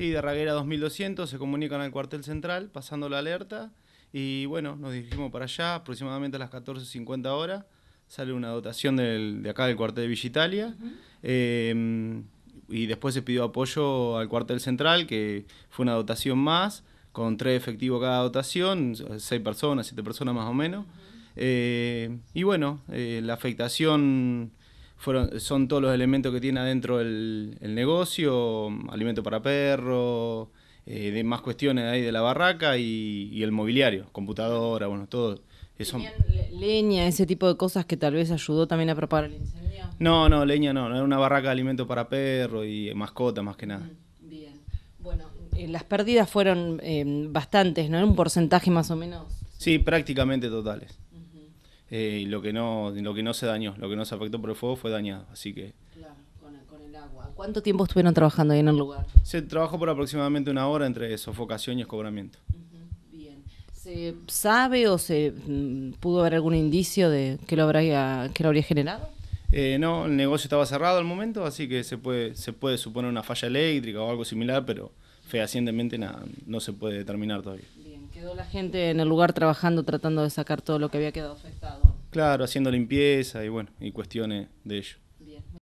Sí, de Raguera 2200 se comunican al cuartel central pasando la alerta y bueno, nos dirigimos para allá aproximadamente a las 14.50 horas. Sale una dotación de acá del cuartel de Villa em, y después se pidió apoyo al cuartel central, que fue una dotación más, con tres efectivos cada dotación, seis personas, siete personas más o menos. Eh, y bueno, eh, la afectación fueron, son todos los elementos que tiene adentro el, el negocio, alimento para perro, eh, de más cuestiones ahí de la barraca y, el mobiliario, computadora, bueno, todo. Eso. Leña, ese tipo de cosas que tal vez ayudó también a preparar el incendio. No, no, leña no, era una barraca de alimento para perro y mascota más que nada. Mm, bien, bueno, eh, las pérdidas fueron eh, bastantes, ¿no? ¿Era Un porcentaje más o menos. Sí, prácticamente totales. Eh, y lo que, no, lo que no se dañó, lo que no se afectó por el fuego fue dañado. Así que. Claro, con el, agua. ¿Cuánto tiempo estuvieron trabajando ahí en el lugar? Se trabajó por aproximadamente una hora entre sofocación y escobramiento. bien. ¿Se sabe o se mm, pudo haber algún indicio de que lo, habría, que lo habría generado? Eh, no, el negocio estaba cerrado al momento, así que se puede, se puede suponer una falla eléctrica o algo similar, pero fehacientemente nada, no se puede determinar todavía. Bien, quedó la gente en el lugar trabajando, tratando de sacar todo lo que había quedado afectado. Claro, haciendo limpieza y bueno, y cuestiones de ello.